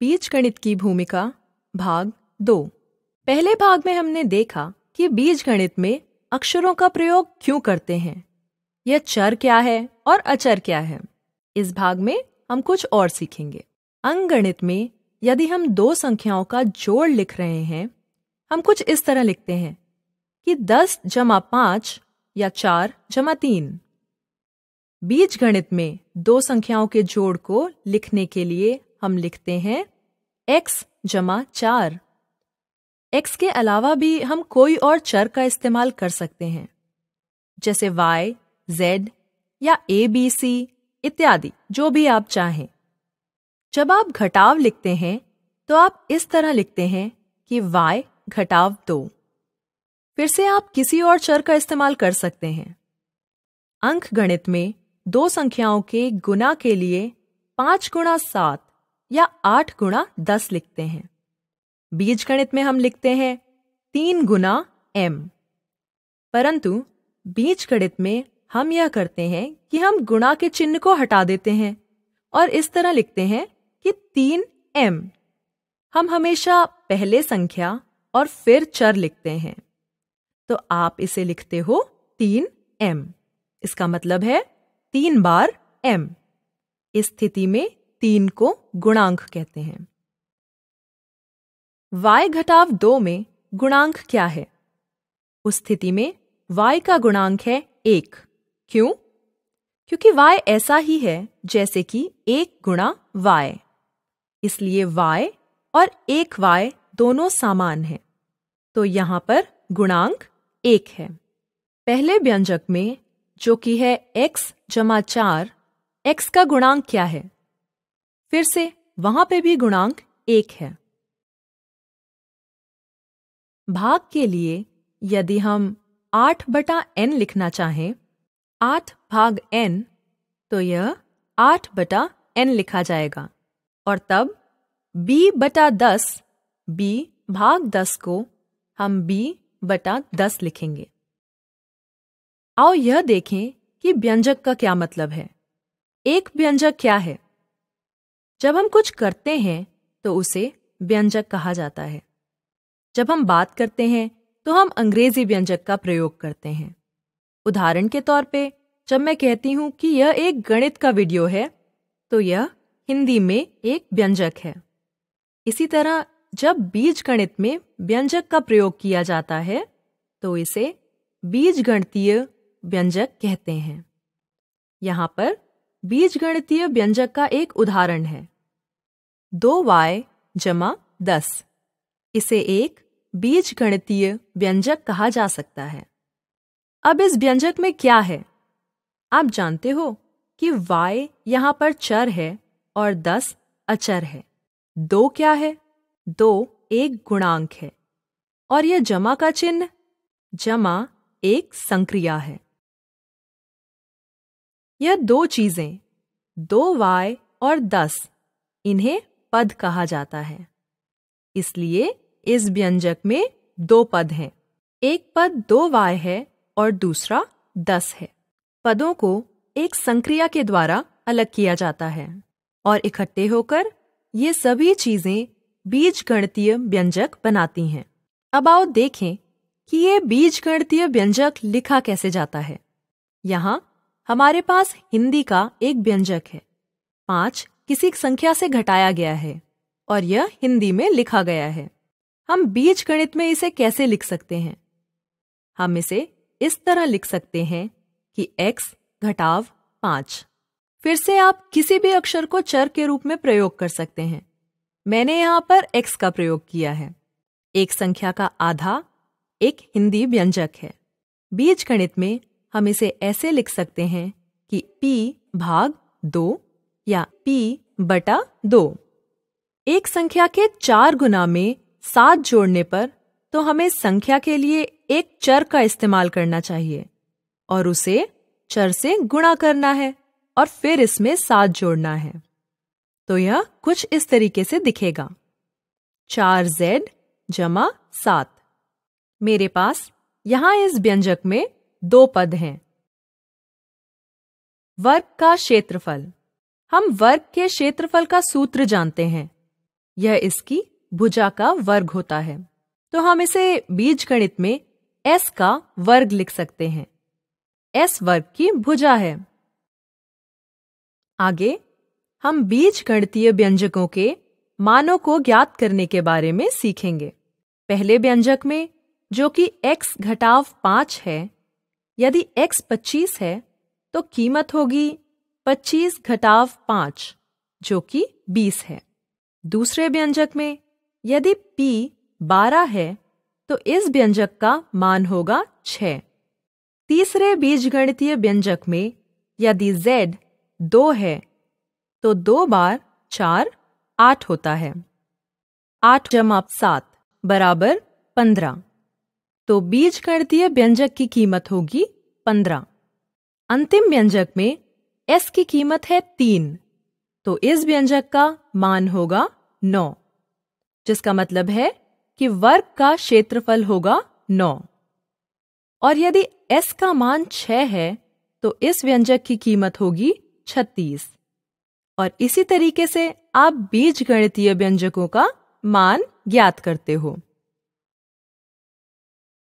बीजगणित की भूमिका भाग दो पहले भाग में हमने देखा कि बीजगणित में अक्षरों का प्रयोग क्यों करते हैं यह चर क्या है और अचर क्या है इस भाग में हम कुछ और सीखेंगे गणित में यदि हम दो संख्याओं का जोड़ लिख रहे हैं हम कुछ इस तरह लिखते हैं कि दस जमा पांच या चार जमा तीन बीज गणित में दो संख्याओं के जोड़ को लिखने के लिए हम लिखते हैं एक्स जमा चार एक्स के अलावा भी हम कोई और चर का इस्तेमाल कर सकते हैं जैसे वाई जेड या ए बी सी इत्यादि जो भी आप चाहें जब आप घटाव लिखते हैं तो आप इस तरह लिखते हैं कि y घटाव दो फिर से आप किसी और चर का इस्तेमाल कर सकते हैं अंक गणित में दो संख्याओं के गुना के लिए पांच गुणा सात या आठ गुणा दस लिखते हैं बीज गणित में हम लिखते हैं तीन गुना एम परंतु बीज गणित में हम यह करते हैं कि हम गुणा के चिन्ह को हटा देते हैं और इस तरह लिखते हैं कि तीन एम हम हमेशा पहले संख्या और फिर चर लिखते हैं तो आप इसे लिखते हो तीन एम इसका मतलब है तीन बार एम इस स्थिति में तीन को गुणांक कहते हैं y घटाव दो में गुणांक क्या है उस स्थिति में y का गुणांक है एक क्यों क्योंकि y ऐसा ही है जैसे कि एक गुणा वाय इसलिए y और एक वाय दोनों समान हैं तो यहां पर गुणांक एक है पहले व्यंजक में जो कि है x जमा चार एक्स का गुणांक क्या है फिर से वहां पे भी गुणांक एक है भाग के लिए यदि हम आठ बटा एन लिखना चाहें आठ भाग एन तो यह आठ बटा एन लिखा जाएगा और तब बी बटा दस बी भाग दस को हम बी बटा दस लिखेंगे आओ यह देखें कि व्यंजक का क्या मतलब है एक व्यंजक क्या है जब हम कुछ करते हैं तो उसे व्यंजक कहा जाता है जब हम बात करते हैं तो हम अंग्रेजी व्यंजक का प्रयोग करते हैं उदाहरण के तौर पे जब मैं कहती हूं कि यह एक गणित का वीडियो है तो यह हिंदी में एक व्यंजक है इसी तरह जब बीज गणित में व्यंजक का प्रयोग किया जाता है तो इसे बीज गणितीय व्यंजक कहते हैं यहां पर बीज गणितीय व्यंजक का एक उदाहरण है दो वाय जमा दस इसे एक बीज गणितीय व्यंजक कहा जा सकता है अब इस व्यंजक में क्या है आप जानते हो कि y यहाँ पर चर है और दस अचर है दो क्या है दो एक गुणांक है और यह जमा का चिन्ह जमा एक संक्रिया है यह दो चीजें दो वाय और दस इन्हें पद कहा जाता है इसलिए इस व्यंजक में दो पद हैं एक पद दो वाय है और दूसरा दस है पदों को एक संक्रिया के द्वारा अलग किया जाता है और इकट्ठे होकर ये सभी चीजें बीज गणतीय व्यंजक बनाती हैं अब आओ देखें कि ये बीज गणतीय व्यंजक लिखा कैसे जाता है यहाँ हमारे पास हिंदी का एक व्यंजक है पाँच किसी संख्या से घटाया गया है और यह हिंदी में लिखा गया है हम बीज गणित में इसे कैसे लिख सकते हैं हम इसे इस तरह लिख सकते हैं कि x घटाव पांच फिर से आप किसी भी अक्षर को चर के रूप में प्रयोग कर सकते हैं मैंने यहाँ पर x का प्रयोग किया है एक संख्या का आधा एक हिंदी व्यंजक है बीज गणित में हम इसे ऐसे लिख सकते हैं कि p भाग दो या P बटा दो एक संख्या के चार गुना में सात जोड़ने पर तो हमें संख्या के लिए एक चर का इस्तेमाल करना चाहिए और उसे चर से गुणा करना है और फिर इसमें सात जोड़ना है तो यह कुछ इस तरीके से दिखेगा चार जेड जमा सात मेरे पास यहां इस व्यंजक में दो पद हैं वर्ग का क्षेत्रफल हम वर्ग के क्षेत्रफल का सूत्र जानते हैं यह इसकी भुजा का वर्ग होता है तो हम इसे बीज गणित में एस का वर्ग लिख सकते हैं एस वर्ग की भुजा है आगे हम बीज गणितीय व्यंजकों के मानों को ज्ञात करने के बारे में सीखेंगे पहले व्यंजक में जो कि x घटाव पांच है यदि x पच्चीस है तो कीमत होगी पच्चीस घटाव पांच जो कि बीस है दूसरे व्यंजक में यदि p बारह है तो इस व्यंजक का मान होगा छ तीसरे बीजगणितीय व्यंजक में यदि z दो है तो दो बार चार आठ होता है आठ जमा सात बराबर पंद्रह तो बीजगणितीय व्यंजक की कीमत होगी पंद्रह अंतिम व्यंजक में एस की कीमत है तीन तो इस व्यंजक का मान होगा नौ जिसका मतलब है कि वर्ग का क्षेत्रफल होगा नौ और यदि एस का मान छह है तो इस व्यंजक की कीमत होगी छत्तीस और इसी तरीके से आप बीज गणितीय व्यंजकों का मान ज्ञात करते हो